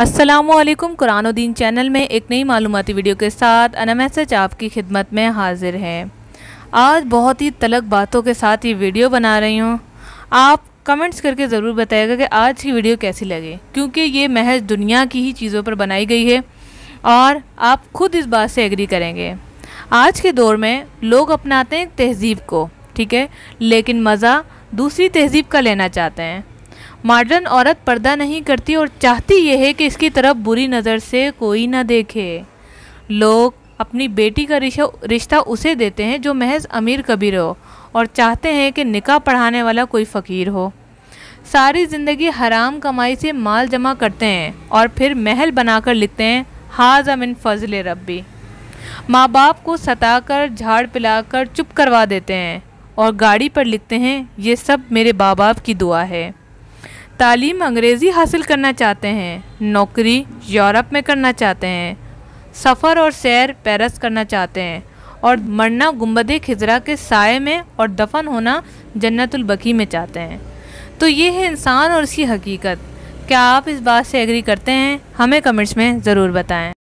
Aslam कुरानुद्दीन channel में एक नई मालूमती वीडियो के साथ अनम आपकी खिदमत में हाजिर है आज बहुत ही तलक बातों के साथ ये वीडियो बना रही हूँ आप कमेंट्स करके ज़रूर बताइएगा कि आज की वीडियो कैसी लगे क्योंकि ये महज दुनिया की ही चीज़ों पर बनाई गई है और आप खुद इस बात से एग्री करेंगे आज के दौर में लोग अपनाते हैं तहजीब को ठीक है लेकिन मज़ा दूसरी तहजीब का लेना चाहते हैं मॉडर्न औरत पर्दा नहीं करती और चाहती यह है कि इसकी तरफ बुरी नज़र से कोई ना देखे लोग अपनी बेटी का रिश्ता रिश्ता उसे देते हैं जो महज अमीर कबीर हो और चाहते हैं कि निकाह पढ़ाने वाला कोई फ़कीर हो सारी ज़िंदगी हराम कमाई से माल जमा करते हैं और फिर महल बनाकर लिखते हैं हाज अमिन फजल रबी माँ बाप को सता कर झाड़ पिलाकर चुप करवा देते हैं और गाड़ी पर लिखते हैं ये सब मेरे माँ बाप की दुआ है तालीम अंग्रेज़ी हासिल करना चाहते हैं नौकरी यूरोप में करना चाहते हैं सफ़र और सैर पेरस करना चाहते हैं और मरना गुम्बद खिजरा के साय में और दफन होना जन्नतुलबकी में चाहते हैं तो ये है इंसान और इसकी हकीकत क्या आप इस बात से एग्री करते हैं हमें कमेंट्स में ज़रूर बताएं